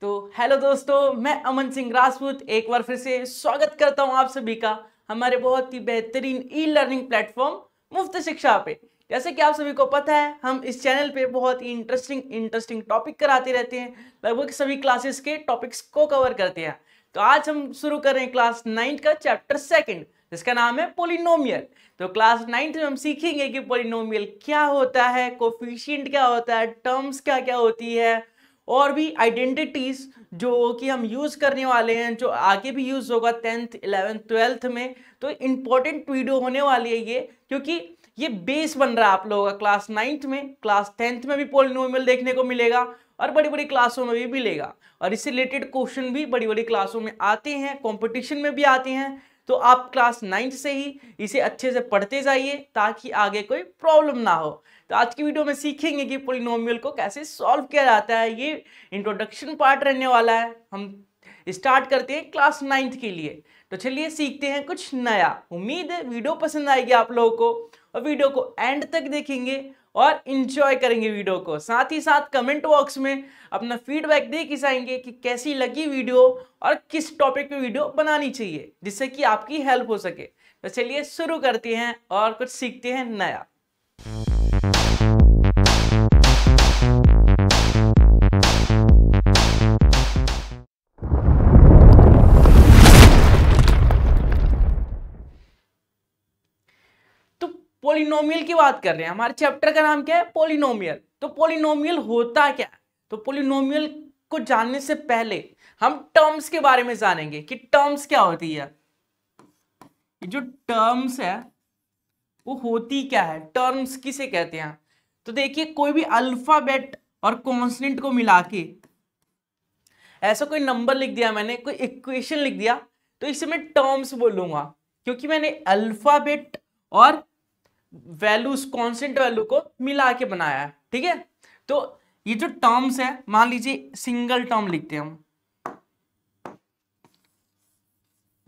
तो हेलो दोस्तों मैं अमन सिंह राजपूत एक बार फिर से स्वागत करता हूं आप सभी का हमारे बहुत ही बेहतरीन ई लर्निंग प्लेटफॉर्म मुफ्त शिक्षा पे जैसे कि आप सभी को पता है हम इस चैनल पे बहुत ही इंटरेस्टिंग इंटरेस्टिंग टॉपिक कराते रहते हैं लगभग सभी क्लासेस के टॉपिक्स को कवर करते हैं तो आज हम शुरू कर रहे हैं क्लास नाइन्थ का चैप्टर सेकेंड जिसका नाम है पोलिनोमियल तो क्लास नाइन्थ में हम सीखेंगे कि पोलिनोमियल क्या होता है कोफिशियंट क्या होता है टर्म्स क्या क्या होती है और भी आइडेंटिटीज़ जो कि हम यूज़ करने वाले हैं जो आगे भी यूज़ होगा टेंथ इलेवेंथ ट्वेल्थ में तो इम्पोर्टेंट वीडियो होने वाली है ये क्योंकि ये बेस बन रहा है आप लोगों का क्लास नाइन्थ में क्लास टेंथ में भी पोलिनोमियल देखने को मिलेगा और बड़ी बड़ी क्लासों में भी मिलेगा और इससे रिलेटेड क्वेश्चन भी बड़ी बड़ी क्लासों में आते हैं कॉम्पिटिशन में भी आते हैं तो आप क्लास नाइन्थ से ही इसे अच्छे से पढ़ते जाइए ताकि आगे कोई प्रॉब्लम ना हो तो आज की वीडियो में सीखेंगे कि पोलिनोमियल को कैसे सॉल्व किया जाता है ये इंट्रोडक्शन पार्ट रहने वाला है हम स्टार्ट करते हैं क्लास नाइन्थ के लिए तो चलिए सीखते हैं कुछ नया उम्मीद है वीडियो पसंद आएगी आप लोगों को और वीडियो को एंड तक देखेंगे और इन्जॉय करेंगे वीडियो को साथ ही साथ कमेंट बॉक्स में अपना फीडबैक दे के जाएंगे कि कैसी लगी वीडियो और किस टॉपिक पे वीडियो बनानी चाहिए जिससे कि आपकी हेल्प हो सके तो चलिए शुरू करते हैं और कुछ सीखते हैं नया पोलिनोमियल की बात कर रहे हैं हमारे चैप्टर का नाम क्या है पोलिनोमियल तो पोलिनोमियल होता क्या तो पोलिनोमियल को जानने से पहले हम टर्म्स के बारे में जानेंगे कि टर्म्स क्या होती है जो टर्म्स है वो होती क्या है टर्म्स किसे कहते हैं तो देखिए कोई भी अल्फाबेट और कॉन्सनेंट को मिला के ऐसा कोई नंबर लिख दिया मैंने कोई इक्वेशन लिख दिया तो इसे मैं टर्म्स बोलूंगा क्योंकि मैंने अल्फाबेट और वैल्यूज कॉन्स्टेंट वैल्यू को मिला के बनाया है ठीक है तो ये जो टर्म्स है मान लीजिए सिंगल टर्म लिखते हैं हम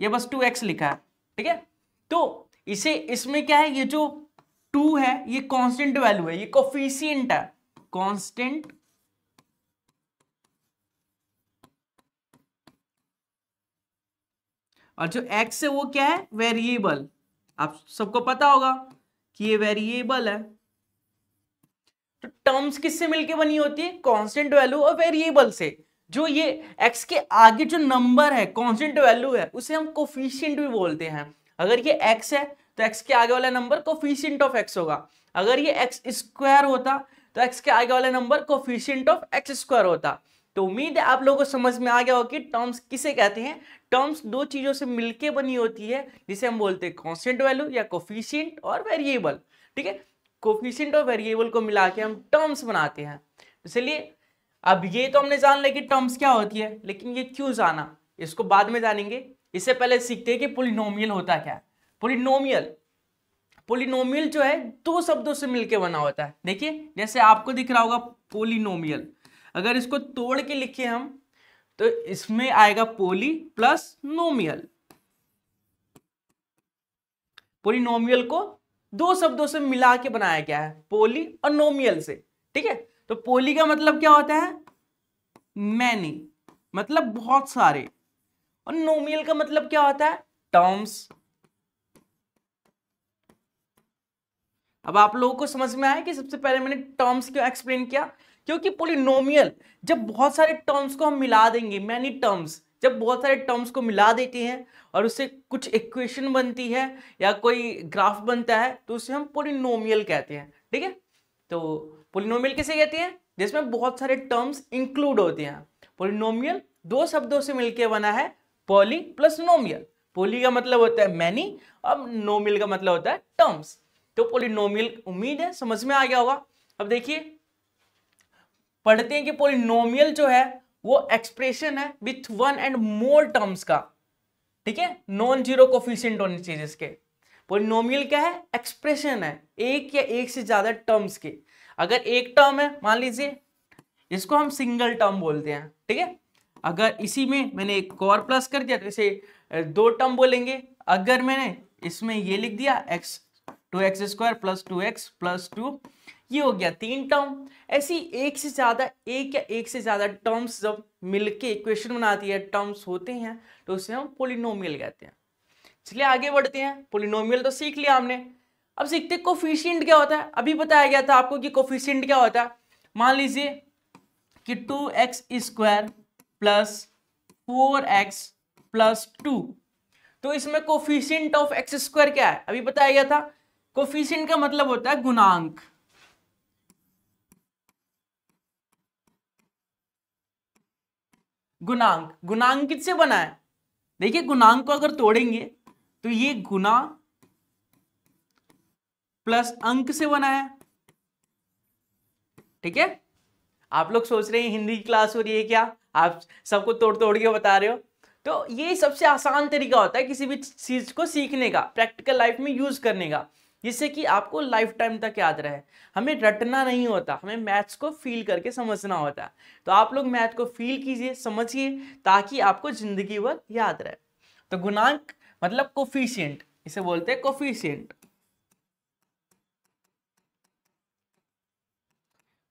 ये बस टू एक्स लिखा है ठीक है तो इसे इसमें क्या है ये जो टू है ये कांस्टेंट वैल्यू है ये कॉफिशियंट है कांस्टेंट और जो एक्स है वो क्या है वेरिएबल आप सबको पता होगा कि ये वेरिएबल है तो टर्म्स किससे मिलके बनी होती है कांस्टेंट वैल्यू और वेरिएबल से जो ये एक्स के आगे जो नंबर है कांस्टेंट वैल्यू है उसे हम कोफिशियंट भी बोलते हैं अगर ये एक्स है तो एक्स के आगे वाला नंबर कोफिशियंट ऑफ एक्स होगा अगर ये एक्स स्क्वायर होता तो एक्स के आगे वाला number coefficient of x square होता तो उम्मीद है आप लोगों को समझ में आ गया हो कि टर्म्स किसे कहते हैं टर्म्स दो चीज़ों से मिलके बनी होती है जिसे हम बोलते हैं कॉन्स्टेंट वैल्यू या कोफिशियंट और वेरिएबल ठीक है कोफिशियंट और वेरिएबल को मिला के हम टर्म्स बनाते हैं इसलिए अब ये तो हमने जान लिया कि टर्म्स क्या होती है लेकिन ये क्यों जाना इसको बाद में जानेंगे इससे पहले सीखते हैं कि पोलिनोमियल होता क्या है पोलिनोमियल पोलिनोमियल जो है दो शब्दों से मिलकर बना होता है देखिए जैसे आपको दिख रहा होगा पोलिनोमियल अगर इसको तोड़ के लिखे हम तो इसमें आएगा पोली प्लस नोमियल पोलिनोमियल को दो शब्दों से मिला के बनाया गया है पोली और नोमियल से ठीक है तो पोली का मतलब क्या होता है मैनी मतलब बहुत सारे और नोमियल का मतलब क्या होता है टर्म्स अब आप लोगों को समझ में आया कि सबसे पहले मैंने टर्म्स क्यों एक्सप्लेन किया क्योंकि पोलिनोमियल जब बहुत सारे टर्म्स को हम मिला देंगे मैनी टर्म्स जब बहुत सारे टर्म्स को मिला देते हैं और उससे कुछ इक्वेशन बनती है या कोई ग्राफ बनता है तो उसे हम पोलिनोमियल कहते हैं ठीक है तो पोलिनोमियल किसे कहते हैं जिसमें बहुत सारे टर्म्स इंक्लूड होते हैं पोलिनोमियल दो शब्दों से मिलकर बना है पोली प्लस नोमियल पोली का मतलब होता है मैनी अब नोमियल का मतलब होता है टर्म्स तो पोलिनोमियल उम्मीद है समझ में आ गया होगा अब देखिए पढ़ते हैं कि पोलिनोमियल जो है वो एक्सप्रेशन है with one and more terms का ठीक है नॉन जीरो कोफिशियंट होने चाहिए इसके पोलिनोमियल क्या है एक्सप्रेशन है एक या एक से ज्यादा टर्म्स के अगर एक टर्म है मान लीजिए इसको हम सिंगल टर्म बोलते हैं ठीक है अगर इसी में मैंने एक और प्लस कर दिया तो इसे दो टर्म बोलेंगे अगर मैंने इसमें ये लिख दिया x two x square plus two x plus two ये हो गया तीन टर्म ऐसी एक से ज़्यादा एक या एक से ज़्यादा टर्म्स जब मिलके इक्वेशन बनाती है टर्म्स होते हैं तो उसे हम पोलिनोमियल कहते हैं इसलिए आगे बढ़ते हैं पोलिनोमियल तो सीख लिया हमने अब सीखते कोफिशियंट क्या होता है अभी बताया गया था आपको कि कोफिशियंट क्या होता है मान लीजिए कि two x square plus four x plus two तो इसमें कोफिशियंट ऑफ एक्स स्क्वायर क्या है अभी बताया गया था कोफिशियंट का मतलब होता है गुणांक गुणांक गुणांक किससे बना है देखिए गुणांक को अगर तोड़ेंगे तो ये गुना प्लस अंक से बना है ठीक है आप लोग सोच रहे हैं हिंदी क्लास हो रही है क्या आप सबको तोड़ तोड़ के बता रहे हो तो ये सबसे आसान तरीका होता है किसी भी चीज को सीखने का प्रैक्टिकल लाइफ में यूज करने का जिससे कि आपको लाइफ टाइम तक याद रहे हमें रटना नहीं होता हमें मैथ्स को फील करके समझना होता है तो आप लोग मैथ को फील कीजिए समझिए ताकि आपको ज़िंदगी भर याद रहे तो गुणांक मतलब कोफिशियंट इसे बोलते हैं कोफिशियंट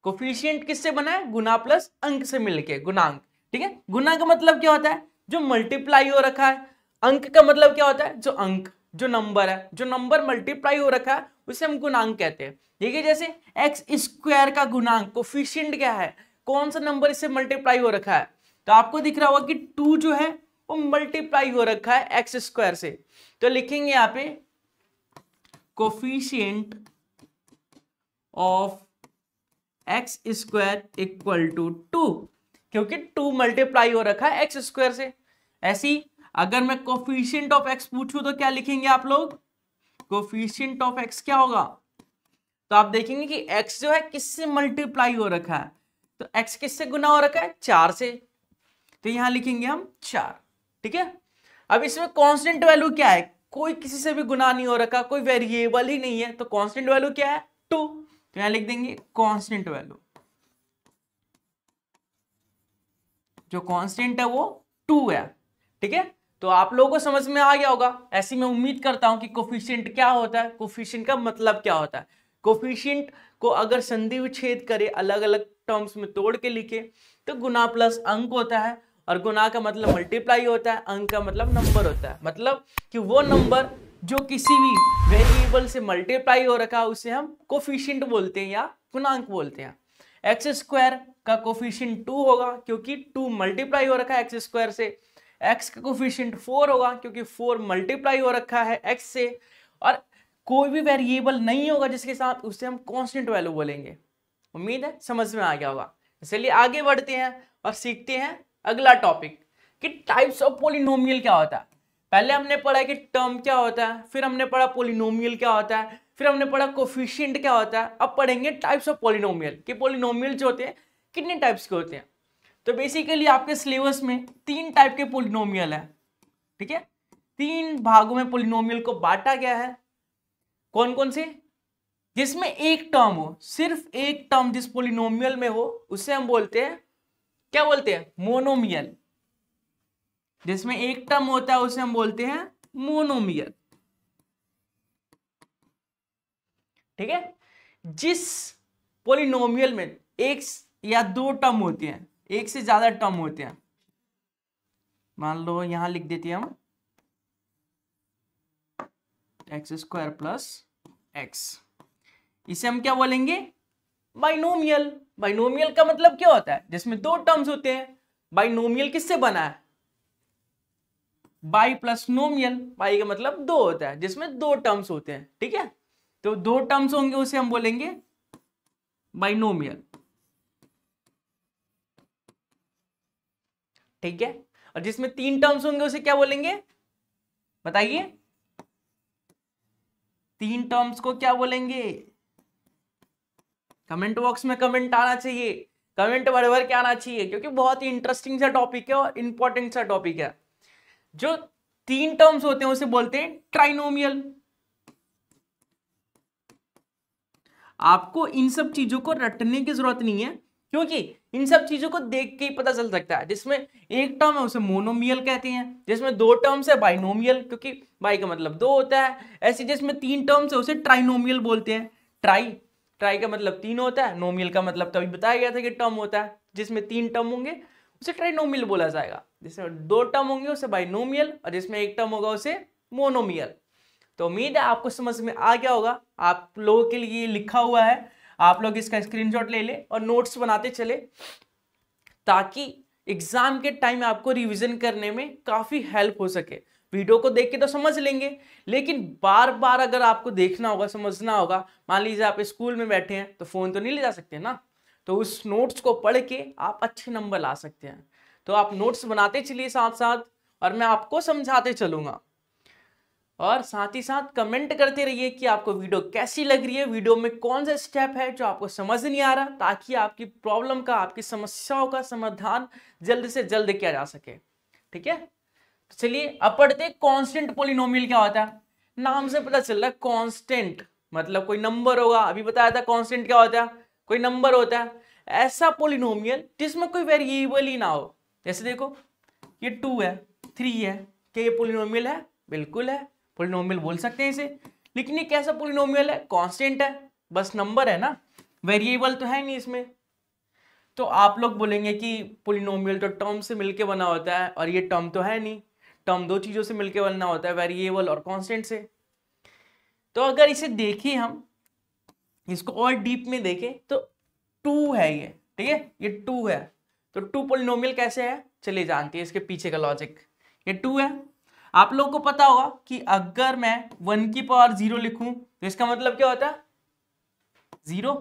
कोफिशियंट किससे बना है गुना प्लस अंक से मिलके गुणांक ठीक है गुना का मतलब क्या होता है जो मल्टीप्लाई हो रखा है अंक का मतलब क्या होता है जो अंक जो नंबर है जो नंबर मल्टीप्लाई हो रखा है उसे हम गुणांक कहते हैं ठीक है जैसे एक्स स्क्वायर का गुणांक कोफिशियंट क्या है कौन सा नंबर इससे मल्टीप्लाई हो रखा है तो आपको दिख रहा होगा कि टू जो है वो मल्टीप्लाई हो रखा है एक्स स्क्वायर से तो लिखेंगे यहां पे coefficient of x square equal to two क्योंकि टू मल्टीप्लाई हो रखा है एक्स स्क्वायर से ऐसी अगर मैं कोफिशियंट ऑफ एक्स पूछूं तो क्या लिखेंगे आप लोग कोफिशियंट ऑफ एक्स क्या होगा तो आप देखेंगे कि एक्स जो है किससे मल्टीप्लाई हो रखा है तो एक्स किससे गुना हो रखा है चार से तो यहां लिखेंगे हम चार ठीक है अब इसमें कॉन्स्टेंट वैल्यू क्या है कोई किसी से भी गुना नहीं हो रखा कोई वेरिएबल ही नहीं है तो कॉन्स्टेंट वैल्यू क्या है टू तो यहां लिख देंगे कॉन्स्टेंट वैल्यू जो कॉन्स्टेंट है वो टू है ठीक है तो आप लोगों को समझ में आ गया होगा ऐसी मैं उम्मीद करता हूं कि कोफिशियंट क्या होता है कोफिशियंट का मतलब क्या होता है कोफिशियंट को अगर संधि विच्छेद करे अलग अलग टर्म्स में तोड़ के लिखे तो गुना प्लस अंक होता है और गुना का मतलब मल्टीप्लाई होता है अंक का मतलब नंबर होता है मतलब कि वो नंबर जो किसी भी वेरिएबल से मल्टीप्लाई हो रखा है उसे हम कोफिशियंट बोलते हैं या गुणांक बोलते हैं एक्स स्क्वायर का कोफिशियंट टू होगा क्योंकि टू मल्टीप्लाई हो रखा है एक्स स्क्वायर से एक्स का कोफिशियंट फोर होगा क्योंकि फोर मल्टीप्लाई हो रखा है एक्स से और कोई भी वेरिएबल नहीं होगा जिसके साथ उसे हम कॉन्स्टेंट वैल्यू बोलेंगे उम्मीद है समझ में आ गया होगा चलिए आगे बढ़ते हैं और सीखते हैं अगला टॉपिक कि टाइप्स ऑफ पोलिनोमियल क्या होता है पहले हमने पढ़ा कि टर्म क्या होता है फिर हमने पढ़ा पोलिनोमियल क्या होता है फिर हमने पढ़ा कोफिशियंट क्या होता है अब पढ़ेंगे टाइप्स ऑफ पोलिनोमियल कि पोलिनोमियल जो होते हैं कितने टाइप्स के होते हैं तो बेसिकली आपके सिलेबस में तीन टाइप के पोलिनोमियल है ठीक है तीन भागों में पोलिनोमियल को बांटा गया है कौन कौन से जिसमें एक टर्म हो सिर्फ एक टर्म जिस पोलिनोमियल में हो उसे हम बोलते हैं क्या बोलते हैं मोनोमियल जिसमें एक टर्म होता है उसे हम बोलते हैं मोनोमियल ठीक है जिस पोलिनोमियल में एक या दो टर्म होती हैं एक से ज़्यादा टर्म होते हैं मान लो यहां लिख देते हैं हम एक्स स्क्वायर प्लस एक्स इसे हम क्या बोलेंगे बाइनोमियल बाइनोमियल का मतलब क्या होता है जिसमें दो टर्म्स होते हैं बाइनोमियल किससे बना है बाई प्लस नोमियल बाई का मतलब दो होता है जिसमें दो टर्म्स होते हैं ठीक है तो दो टर्म्स होंगे उसे हम बोलेंगे बाइनोमियल ठीक है और जिसमें तीन टर्म्स होंगे उसे क्या बोलेंगे बताइए तीन टर्म्स को क्या बोलेंगे कमेंट बॉक्स में कमेंट आना चाहिए कमेंट भर भर के आना चाहिए क्योंकि बहुत ही इंटरेस्टिंग सा टॉपिक है और इंपॉर्टेंट सा टॉपिक है जो तीन टर्म्स होते हैं उसे बोलते हैं ट्राइनोमियल आपको इन सब चीजों को रटने की जरूरत नहीं है क्योंकि इन सब चीजों को देख के ही पता चल सकता है जिसमें एक टर्म है उसे मोनोमियल कहते हैं जिसमें दो टर्म्स है बाइनोमियल क्योंकि बाई का मतलब दो होता है ऐसे जिसमें तीन टर्म्स है उसे ट्राइनोमियल बोलते हैं ट्राई ट्राई का मतलब तीन होता है नोमियल का मतलब तभी बताया गया था कि टर्म होता है जिसमें तीन टर्म होंगे उसे ट्राइनोमियल बोला जाएगा जिसमें दो टर्म होंगे उसे बाइनोमियल और जिसमें एक टर्म होगा उसे मोनोमियल तो उम्मीद है आपको समझ में आ गया होगा आप लोगों के लिए लिखा हुआ है आप लोग इसका स्क्रीनशॉट ले लें और नोट्स बनाते चले ताकि एग्जाम के टाइम आपको रिविजन करने में काफ़ी हेल्प हो सके वीडियो को देख के तो समझ लेंगे लेकिन बार बार अगर आपको देखना होगा समझना होगा मान लीजिए आप स्कूल में बैठे हैं तो फ़ोन तो नहीं ले जा सकते ना तो उस नोट्स को पढ़ के आप अच्छे नंबर ला सकते हैं तो आप नोट्स बनाते चलिए साथ साथ और मैं आपको समझाते चलूंगा और साथ ही साथ कमेंट करते रहिए कि आपको वीडियो कैसी लग रही है वीडियो में कौन सा स्टेप है जो आपको समझ नहीं आ रहा ताकि आपकी प्रॉब्लम का आपकी समस्याओं का समाधान जल्द से जल्द किया जा सके ठीक है तो चलिए अब पढ़ते कॉन्स्टेंट पोलिनोमियल क्या होता है नाम से पता चल रहा है कॉन्स्टेंट मतलब कोई नंबर होगा अभी बताया था कॉन्स्टेंट क्या होता है कोई नंबर होता है ऐसा पोलिनोमियल जिसमें कोई वेरिएबल ही ना हो जैसे देखो ये टू है थ्री है क्या ये पोलिनोमियल है बिल्कुल है पोलिनोमियल बोल सकते हैं इसे लेकिन ये कैसा पोलिनोमियल है कॉन्स्टेंट है बस नंबर है ना वेरिएबल तो है नहीं इसमें तो आप लोग बोलेंगे कि पोलिनोमियल तो टर्म से मिलकर बना होता है और ये टर्म तो है नहीं टर्म दो चीज़ों से मिलकर बनना होता है वेरिएबल और कॉन्स्टेंट से तो अगर इसे देखें हम इसको और डीप में देखें तो टू है ये ठीक है ये टू है तो टू पोलिनोमियल कैसे है चलिए जानते हैं इसके पीछे का लॉजिक ये टू है आप लोगों को पता होगा कि अगर मैं वन की पावर जीरो लिखूं तो इसका मतलब क्या होता है जीरो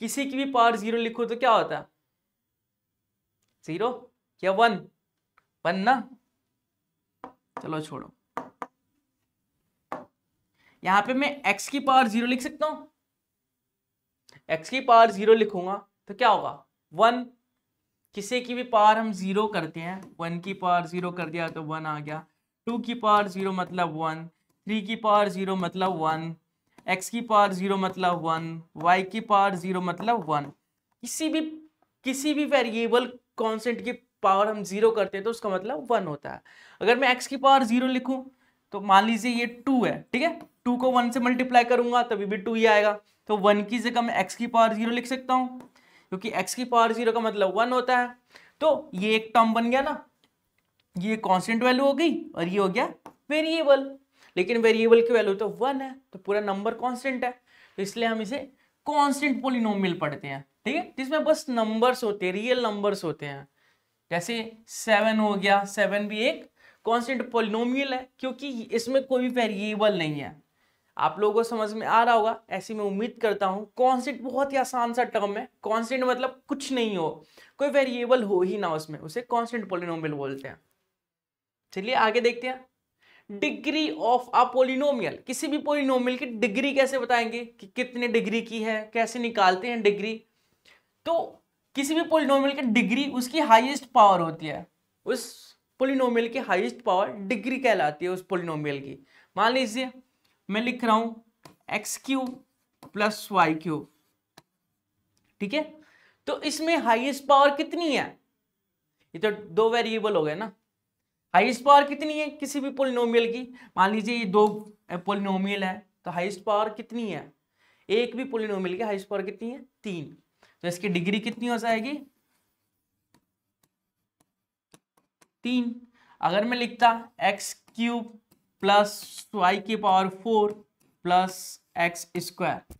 किसी की भी पावर जीरो लिखो तो क्या होता है जीरो या वन वन ना चलो छोड़ो यहां पे मैं x की पावर जीरो लिख सकता हूं x की पावर जीरो लिखूंगा तो क्या होगा वन किसी की भी पावर हम ज़ीरो करते हैं वन की पावर ज़ीरो कर दिया तो वन आ गया टू की पावर ज़ीरो मतलब वन थ्री की पावर ज़ीरो मतलब वन एक्स की पावर ज़ीरो मतलब वन वाई की पावर ज़ीरो मतलब वन किसी भी किसी भी वेरिएबल कॉन्सेंट की पावर हम ज़ीरो करते हैं तो उसका मतलब वन होता है अगर मैं एक्स की पावर ज़ीरो लिखूँ तो मान लीजिए ये टू है ठीक है टू को वन से मल्टीप्लाई करूंगा तभी भी टू ही आएगा तो वन की जगह मैं एक्स की पावर जीरो लिख सकता हूँ क्योंकि एक्स की पावर जीरो का मतलब वन होता है तो ये एक टर्म बन गया ना ये कॉन्स्टेंट वैल्यू हो गई और ये हो गया वेरिएबल लेकिन वेरिएबल की वैल्यू तो वन है तो पूरा नंबर कॉन्स्टेंट है तो इसलिए हम इसे कॉन्स्टेंट पोलिनोमियल पढ़ते हैं ठीक है जिसमें तो बस नंबर्स होते हैं रियल नंबर्स होते हैं जैसे सेवन हो गया सेवन भी एक कॉन्स्टेंट पोलिनोमियल है क्योंकि इसमें कोई वेरिएबल नहीं है आप लोगों को समझ में आ रहा होगा ऐसी मैं उम्मीद करता हूँ कॉन्स्टेंट बहुत ही आसान सा टर्म है कॉन्स्टेंट मतलब कुछ नहीं हो कोई वेरिएबल हो ही ना उसमें उसे कॉन्स्टेंट पोलिनोमियल बोलते हैं चलिए आगे देखते हैं डिग्री ऑफ अ पोलिनोमियल किसी भी पोलिनोमियल की डिग्री कैसे बताएंगे कि कितने डिग्री की है कैसे निकालते हैं डिग्री तो किसी भी पोलिनोमियल की डिग्री उसकी हाइएस्ट पावर होती है उस पोलिनोमियल की हाइएस्ट पावर डिग्री कहलाती है उस पोलिनोमियल की मान लीजिए मैं लिख रहा हूं x cube plus Y cube ठीक है तो इसमें हाईएस्ट पावर कितनी है ये तो दो वेरिएबल हो गए ना हाईएस्ट पावर कितनी है किसी भी पोलिनोमियल की मान लीजिए ये दो पोलिनोमियल है तो हाईएस्ट पावर कितनी है एक भी पोलिनोमियल की हाईएस्ट पावर कितनी है तीन तो इसकी डिग्री कितनी हो जाएगी तीन अगर मैं लिखता एक्स क्यूब प्लस वाई की power four plus x square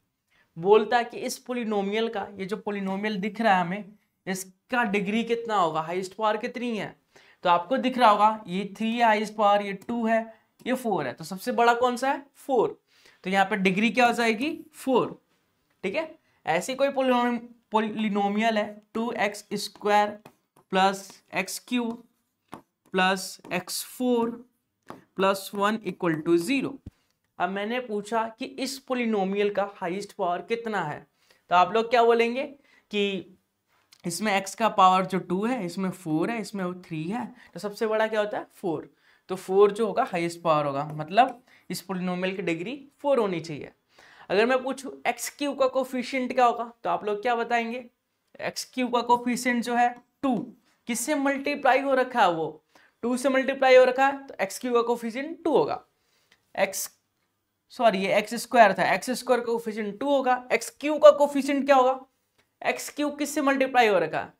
बोलता है कि इस पोलिनोमियल का ये जो पोलिनोमियल दिख रहा है हमें इसका डिग्री कितना होगा हाइस्ट पावर कितनी है तो आपको दिख रहा होगा ये थ्री है हाइस्ट पावर ये टू है ये फोर है तो सबसे बड़ा कौन सा है फोर तो यहाँ पे डिग्री क्या हो जाएगी फोर ठीक है ऐसे कोई पोलिनोमियल है two x square plus x cube plus x four plus one equal to zero अब मैंने पूछा कि इस पोलिनोमियल का हाईएस्ट पावर कितना है तो आप लोग क्या बोलेंगे कि इसमें एक्स का पावर जो टू है इसमें फोर है इसमें थ्री है तो सबसे बड़ा क्या होता है फोर तो फोर जो होगा हाईएस्ट पावर होगा मतलब इस पोलिनोमियल की डिग्री फोर होनी चाहिए अगर मैं पूछूँ एक्स क्यू का कोफिशियंट क्या होगा तो आप लोग क्या बताएंगे एक्स क्यू का कोफिशियंट जो है टू किससे मल्टीप्लाई हो रखा है वो टू से मल्टीप्लाई हो रखा है तो एक्स क्यू का कोफिशियन टू होगा एक्स सॉरी ये एक्स स्क्वायर था एक्स स्क्वायर का कोफिशियंट टू होगा एक्स क्यू का कोफिशियन क्या होगा एक्स क्यू किस से मल्टीप्लाई हो रखा है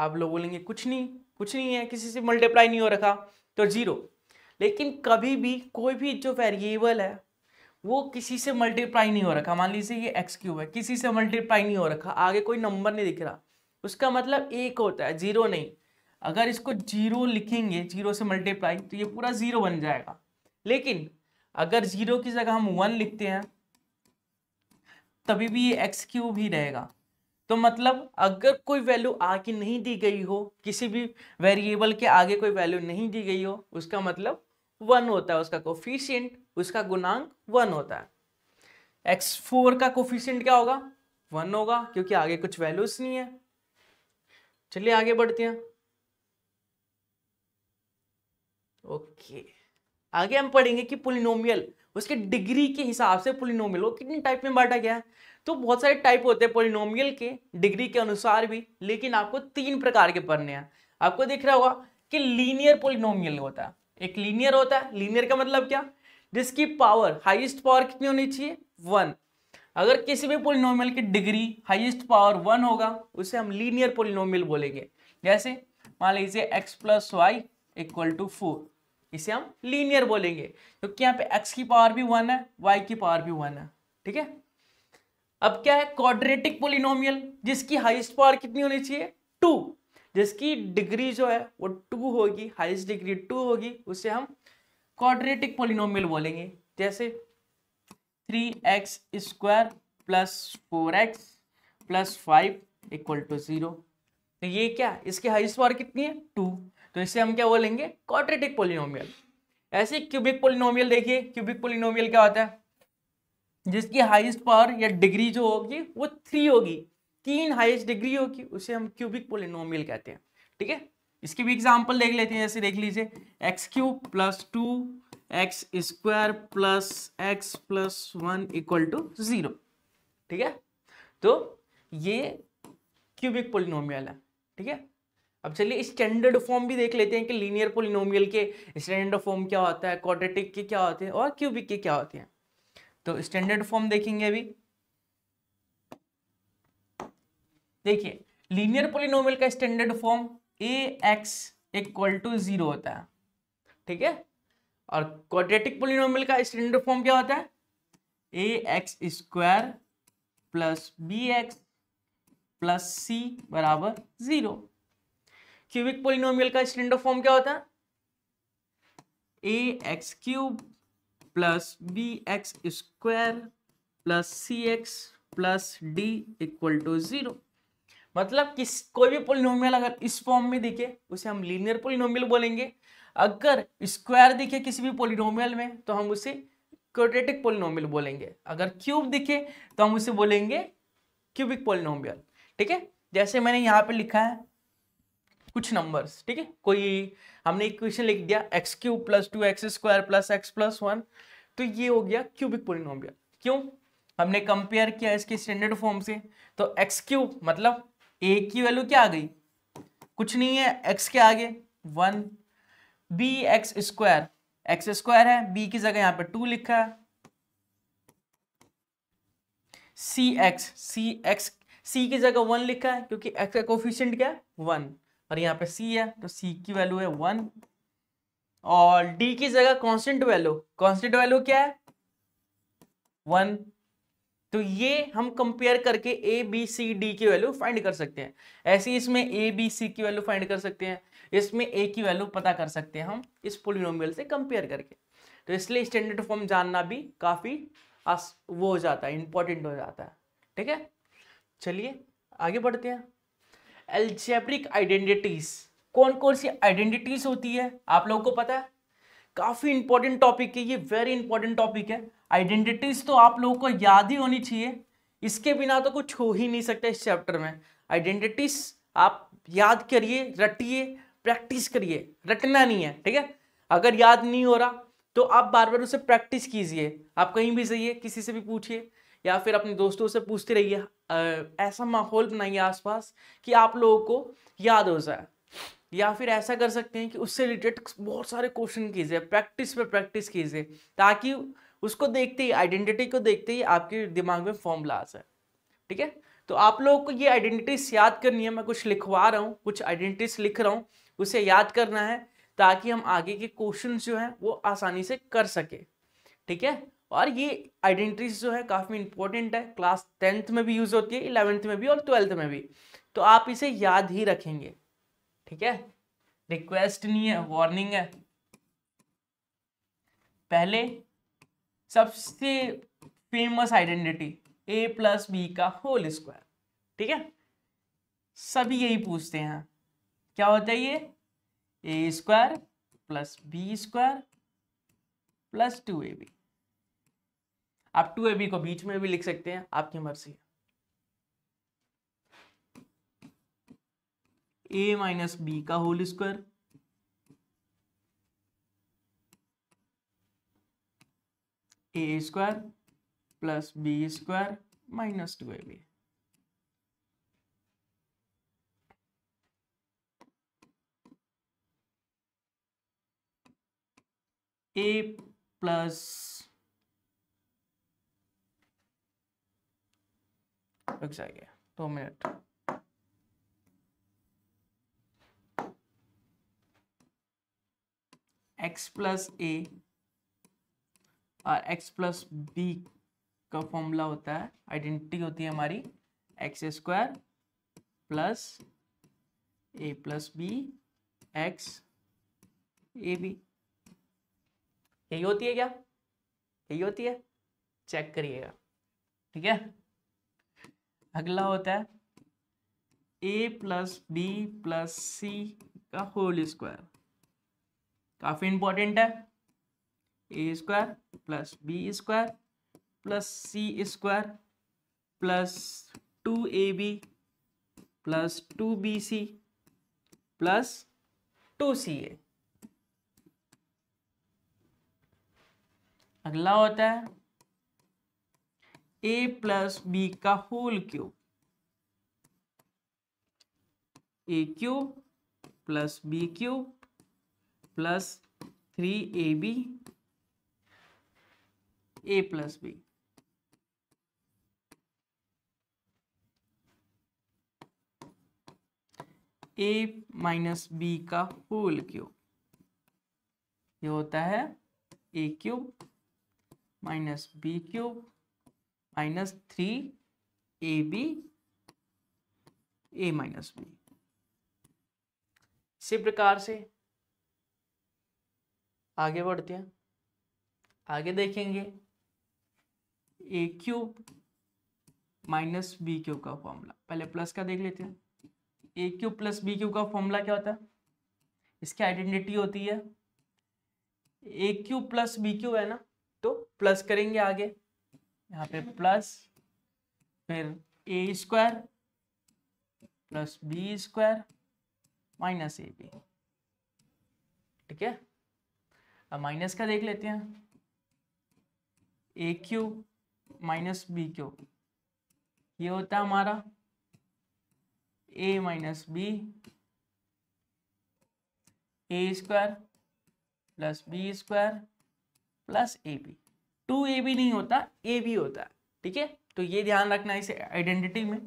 आप लोग बोलेंगे कुछ नहीं कुछ नहीं है किसी से मल्टीप्लाई नहीं हो रखा तो जीरो लेकिन कभी भी कोई भी जो वेरिएबल है वो किसी से मल्टीप्लाई नहीं हो रखा मान लीजिए ये एक्स क्यूब है किसी से मल्टीप्लाई नहीं हो रखा आगे कोई नंबर नहीं दिख रहा उसका मतलब एक होता है जीरो नहीं अगर इसको जीरो लिखेंगे जीरो से मल्टीप्लाई तो ये पूरा जीरो बन जाएगा लेकिन अगर जीरो की जगह हम वन लिखते हैं तभी भी ये एक्स क्यूब ही रहेगा तो मतलब अगर कोई वैल्यू आगे नहीं दी गई हो किसी भी वेरिएबल के आगे कोई वैल्यू नहीं दी गई हो उसका मतलब वन होता है उसका कोफिशियंट उसका गुणांक वन होता है एक्स फोर का कोफिशियंट क्या होगा वन होगा क्योंकि आगे कुछ वैल्यूज नहीं है चलिए आगे बढ़ते हैं ओके आगे हम पढ़ेंगे कि पोलिनोमियल उसके डिग्री के हिसाब से पुलिनोमियल वो कितने टाइप में बांटा गया है तो बहुत सारे टाइप होते हैं पोलिनोमियल के डिग्री के अनुसार भी लेकिन आपको तीन प्रकार के पढ़ने हैं आपको दिख रहा होगा कि लीनियर पोलिनोमियल होता है एक लीनियर होता है लीनियर का मतलब क्या जिसकी पावर हाईएस्ट पावर कितनी होनी चाहिए वन अगर किसी भी पोलिनोमियल की डिग्री हाईएस्ट पावर वन होगा उसे हम लीनियर पोलिनोमियल बोलेंगे जैसे मान लीजिए x plus y equal to four इसे हम लीनियर बोलेंगे तो क्योंकि यहाँ पे एक्स की पावर भी वन है वाई की पावर भी वन है ठीक है अब क्या है क्वाड्रेटिक पोलिनोमियल जिसकी हाइस्ट पावर कितनी होनी चाहिए टू जिसकी डिग्री जो है वो टू होगी हाइस्ट डिग्री टू होगी उसे हम क्वाड्रेटिक पोलिनोमियल बोलेंगे जैसे three x square plus four x plus five equal to zero तो ये क्या इसकी हाइस्ट पावर कितनी है टू तो इसे हम क्या बोलेंगे क्वाड्रेटिक पोलिनोमियल ऐसे क्यूबिक पोलिनोमियल देखिए क्यूबिक पोलिनोमियल क्या होता है जिसकी हाईएस्ट पावर या डिग्री जो होगी वो थ्री होगी तीन हाईएस्ट डिग्री होगी उसे हम क्यूबिक पोलिनोमियल कहते हैं ठीक है इसकी भी एग्जाम्पल देख लेते हैं जैसे देख लीजिए x cube plus two x square plus x plus one equal to zero ठीक है तो ये क्यूबिक पोलिनोमियल है ठीक है अब चलिए स्टैंडर्ड फॉर्म भी देख लेते हैं कि लीनियर पोलिनोमियल के स्टैंडर्ड फॉर्म क्या होता है क्वाड्रेटिक के क्या होते हैं और क्यूबिक के क्या होते हैं तो स्टैंडर्ड फॉर्म देखेंगे अभी देखिए लीनियर पोलिनोमियल का standard form A X equal to zero होता है ठीक है और क्वाड्रेटिक पोलिनोमियल का स्टैंडर्ड फॉर्म क्या होता है A X square plus B X plus C बराबर जीरो क्यूबिक पोलिनोमियल का स्टैंडर्ड फॉर्म क्या होता है A X cube plus B x square plus C X plus D equal to zero मतलब किस कोई भी पोलिनोमियल अगर इस फॉर्म में दिखे उसे हम लीनियर पोलिनोमियल बोलेंगे अगर स्क्वायर दिखे किसी भी पोलिनोमियल में तो हम उसे क्वाड्रेटिक पोलिनोमियल बोलेंगे अगर क्यूब दिखे तो हम उसे बोलेंगे क्यूबिक पोलिनोमियल ठीक है जैसे मैंने यहाँ पे लिखा है कुछ नंबर्स ठीक है कोई हमने इक्वेशन लिख दिया x cube plus two x square plus x plus one तो ये हो गया क्यूबिक पोलिनोमियल क्यों हमने कंपेयर किया इसके स्टैंडर्ड फॉर्म से तो एक्स क्यूब मतलब ए की वैल्यू क्या आ गई कुछ नहीं है एक्स के आगे one b x square x square है बी की जगह यहां पर टू लिखा सी एक्स सी एक्स सी की जगह वन लिखा है क्योंकि एक्स का कोफिशियंट क्या वन और यहाँ पे सी है तो सी की वैल्यू है वन और डी की जगह कॉन्स्टेंट वैल्यू कॉन्स्टेंट वैल्यू क्या है वन तो ये हम कंपेयर करके ए बी सी डी की वैल्यू फाइंड कर सकते हैं ऐसे इसमें ए बी सी की वैल्यू फाइंड कर सकते हैं इसमें ए की वैल्यू पता कर सकते हैं हम इस पोलिनोमियल से कंपेयर करके तो इसलिए स्टैंडर्ड फॉर्म जानना भी काफ़ी वो हो जाता है इंपॉर्टेंट हो जाता है ठीक है चलिए आगे बढ़ते हैं एल्जेब्रिक आइडेंटिटीज कौन कौन सी आइडेंटिटीज होती है आप लोगों को पता है काफ़ी इंपॉर्टेंट टॉपिक है ये वेरी इंपॉर्टेंट टॉपिक है आइडेंटिटीज तो आप लोगों को याद ही होनी चाहिए इसके बिना तो कुछ हो ही नहीं सकता इस चैप्टर में आइडेंटिटीज आप याद करिए रटिए प्रैक्टिस करिए रटना नहीं है ठीक है अगर याद नहीं हो रहा तो आप बार बार उसे प्रैक्टिस कीजिए आप कहीं भी जाइए किसी से भी पूछिए या फिर अपने दोस्तों से पूछते रहिए ऐसा माहौल बनाइए आसपास कि आप लोगों को याद हो जाए या फिर ऐसा कर सकते हैं कि उससे रिलेटेड बहुत सारे क्वेश्चन कीजिए प्रैक्टिस पे प्रैक्टिस कीजिए ताकि उसको देखते ही आइडेंटिटी को देखते ही आपके दिमाग में फॉर्मूला आ जाए ठीक है तो आप लोगों को ये आइडेंटिटीज याद करनी है मैं कुछ लिखवा रहा हूँ कुछ आइडेंटिटीज लिख रहा हूँ उसे याद करना है ताकि हम आगे के क्वेश्चन जो हैं वो आसानी से कर सके ठीक है और ये आइडेंटिटीज जो है काफ़ी इंपॉर्टेंट है क्लास टेंथ में भी यूज़ होती है इलेवेंथ में भी और ट्वेल्थ में भी तो आप इसे याद ही रखेंगे ठीक है रिक्वेस्ट नहीं है वार्निंग है पहले सबसे famous identity a plus B का होल स्क्वायर ठीक है सभी यही पूछते हैं क्या होता है ये a square plus B square plus two A b आप टू ए बी को बीच में भी लिख सकते हैं आपकी मर्जी है ए माइनस बी का whole square A square plus B square minus two A B A plus रुक जाइए दो मिनट x प्लस ए और एक्स प्लस बी का फॉर्मूला होता है आइडेंटिटी होती है हमारी X square plus A plus B X A B यही होती है क्या यही होती है चेक करिएगा ठीक है अगला होता है A plus B plus C का होल स्क्वायर काफ़ी इंपॉर्टेंट है A square plus B square plus C square plus two A B plus two B C plus two C A अगला होता है ए प्लस बी का whole cube A cube plus B cube plus three A B A plus B A minus B का whole cube ये होता है A cube minus B cube minus three A B A minus B इसी प्रकार से आगे बढ़ते हैं आगे देखेंगे A cube minus B cube का फॉर्मूला पहले प्लस का देख लेते हैं A cube plus B cube का फॉर्मूला क्या होता है इसकी आइडेंटिटी होती है A cube plus B cube है ना तो प्लस करेंगे आगे यहाँ पे प्लस फिर A square plus B square minus A B ठीक है अब माइनस का देख लेते हैं A cube minus B cube ये होता है हमारा A minus B A square plus B square plus A B two A B नहीं होता ए बी होता है ठीक है तो ये ध्यान रखना इस आइडेंटिटी में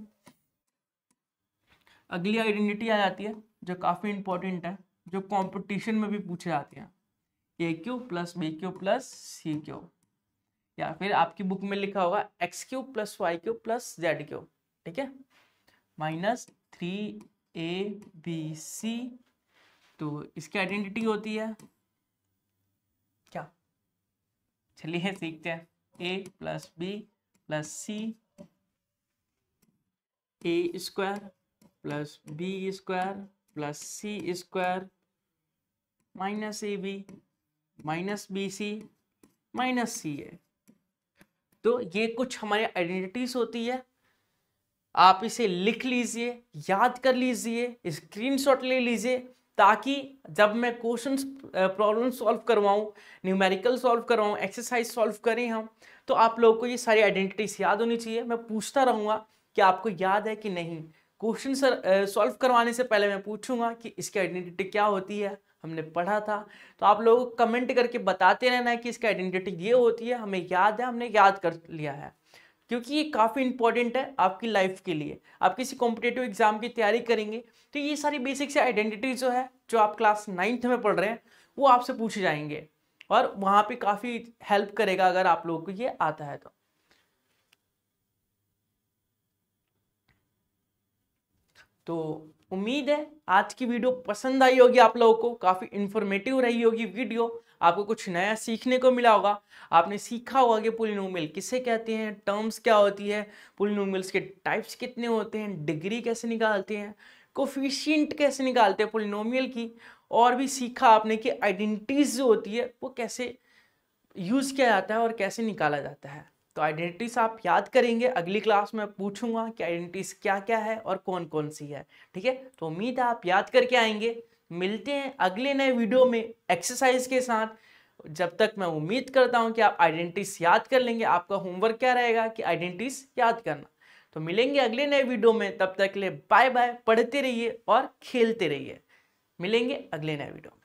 अगली आइडेंटिटी आ जाती है जो काफ़ी इंपॉर्टेंट है जो कंपटीशन में भी पूछे जाते हैं A cube plus B cube plus C cube या फिर आपकी बुक में लिखा होगा x cube plus Y cube plus Z cube ठीक है minus three A B C तो इसकी आइडेंटिटी होती है चलिए सीखते हैं A plus B plus C A square plus B square plus C square minus A B minus B C minus C A तो ये कुछ हमारे आइडेंटिटीज होती है आप इसे लिख लीजिए याद कर लीजिए स्क्रीनशॉट ले लीजिए ताकि जब मैं क्वेश्चन प्रॉब्लम सॉल्व करवाऊँ न्यूमेरिकल सॉल्व करवाऊँ एक्सरसाइज सॉल्व करें हम तो आप लोगों को ये सारी आइडेंटिटीज याद होनी चाहिए मैं पूछता रहूँगा कि आपको याद है कि नहीं क्वेश्चन सर सॉल्व करवाने से पहले मैं पूछूंगा कि इसकी आइडेंटिटी क्या होती है हमने पढ़ा था तो आप लोगों को कमेंट करके बताते रहना है कि इसकी आइडेंटिटी ये होती है हमें याद है हमने याद कर लिया है क्योंकि ये काफ़ी इंपॉर्टेंट है आपकी लाइफ के लिए आप किसी कॉम्पिटेटिव एग्जाम की तैयारी करेंगे तो ये सारी बेसिक से आइडेंटिटी जो है जो आप क्लास नाइन्थ में पढ़ रहे हैं वो आपसे पूछे जाएंगे और वहाँ पे काफ़ी हेल्प करेगा अगर आप लोगों को ये आता है तो तो उम्मीद है आज की वीडियो पसंद आई होगी आप लोगों को काफ़ी इन्फॉर्मेटिव रही होगी वीडियो आपको कुछ नया सीखने को मिला होगा आपने सीखा होगा कि नोमिल किसे कहते हैं टर्म्स क्या होती है पुलिनोमियल्स के टाइप्स कितने होते हैं डिग्री कैसे निकालते हैं कोफिशियंट कैसे निकालते हैं पोलिनोमियल की और भी सीखा आपने कि आइडेंटिटीज जो होती है वो कैसे यूज़ किया जाता है और कैसे निकाला जाता है तो आइडेंटिटीज आप याद करेंगे अगली क्लास में पूछूंगा कि आइडेंटिटीज क्या क्या है और कौन कौन सी है ठीक है तो उम्मीद है आप याद करके आएंगे मिलते हैं अगले नए वीडियो में एक्सरसाइज के साथ जब तक मैं उम्मीद करता हूं कि आप आइडेंटिटीज याद कर लेंगे आपका होमवर्क क्या रहेगा कि आइडेंटिटीज याद करना तो मिलेंगे अगले नए वीडियो में तब तक के लिए बाय बाय पढ़ते रहिए और खेलते रहिए मिलेंगे अगले नए वीडियो